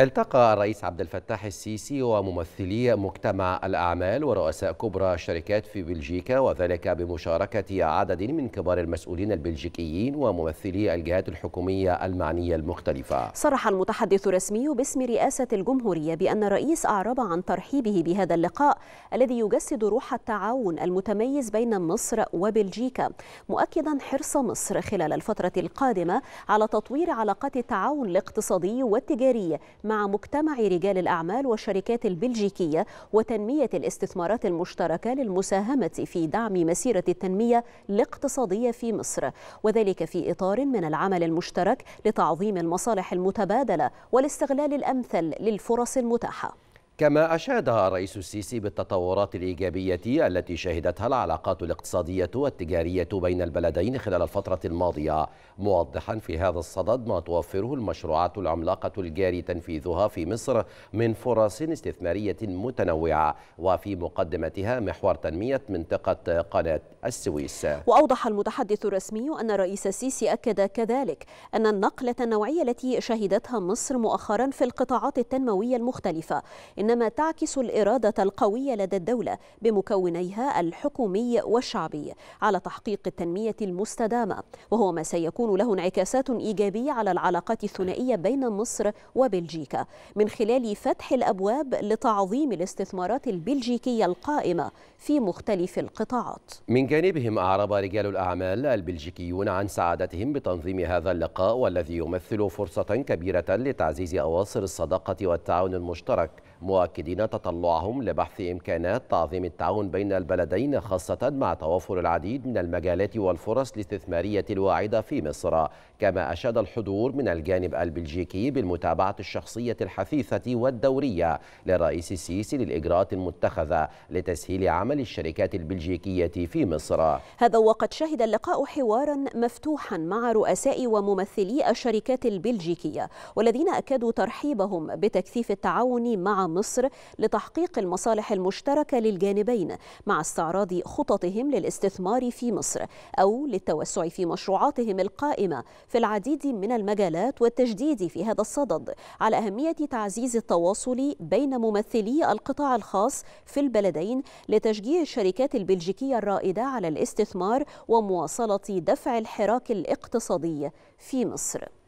التقى الرئيس عبد الفتاح السيسي وممثلي مجتمع الأعمال ورؤساء كبرى الشركات في بلجيكا وذلك بمشاركة عدد من كبار المسؤولين البلجيكيين وممثلي الجهات الحكومية المعنية المختلفة صرح المتحدث الرسمي باسم رئاسة الجمهورية بأن الرئيس أعرب عن ترحيبه بهذا اللقاء الذي يجسد روح التعاون المتميز بين مصر وبلجيكا مؤكدا حرص مصر خلال الفترة القادمة على تطوير علاقات التعاون الاقتصادي والتجاري مع مجتمع رجال الأعمال والشركات البلجيكية وتنمية الاستثمارات المشتركة للمساهمة في دعم مسيرة التنمية الاقتصادية في مصر وذلك في إطار من العمل المشترك لتعظيم المصالح المتبادلة والاستغلال الأمثل للفرص المتاحة كما أشاد الرئيس السيسي بالتطورات الإيجابية التي شهدتها العلاقات الاقتصادية والتجارية بين البلدين خلال الفترة الماضية موضحا في هذا الصدد ما توفره المشروعات العملاقة الجاري تنفيذها في مصر من فرص استثمارية متنوعة وفي مقدمتها محور تنمية منطقة قناة السويس وأوضح المتحدث الرسمي أن الرئيس السيسي أكد كذلك أن النقلة النوعية التي شهدتها مصر مؤخرا في القطاعات التنموية المختلفة إنما تعكس الإرادة القوية لدى الدولة بمكونيها الحكومي والشعبي على تحقيق التنمية المستدامة وهو ما سيكون له انعكاسات إيجابية على العلاقات الثنائية بين مصر وبلجيكا من خلال فتح الأبواب لتعظيم الاستثمارات البلجيكية القائمة في مختلف القطاعات من جانبهم أعرب رجال الأعمال البلجيكيون عن سعادتهم بتنظيم هذا اللقاء والذي يمثل فرصة كبيرة لتعزيز أواصر الصداقة والتعاون المشترك مؤكدين تطلعهم لبحث إمكانات تعظيم التعاون بين البلدين خاصة مع توافر العديد من المجالات والفرص الاستثمارية الواعدة في مصر كما أشاد الحضور من الجانب البلجيكي بالمتابعة الشخصية الحثيثة والدورية للرئيس السيسي للإجراءات المتخذة لتسهيل عمل الشركات البلجيكية في مصر هذا وقد شهد اللقاء حوارا مفتوحا مع رؤساء وممثلي الشركات البلجيكية والذين أكدوا ترحيبهم بتكثيف التعاون مع مصر لتحقيق المصالح المشتركة للجانبين مع استعراض خططهم للاستثمار في مصر أو للتوسع في مشروعاتهم القائمة في العديد من المجالات والتجديد في هذا الصدد على أهمية تعزيز التواصل بين ممثلي القطاع الخاص في البلدين لتشجيع الشركات البلجيكية الرائدة على الاستثمار ومواصلة دفع الحراك الاقتصادي في مصر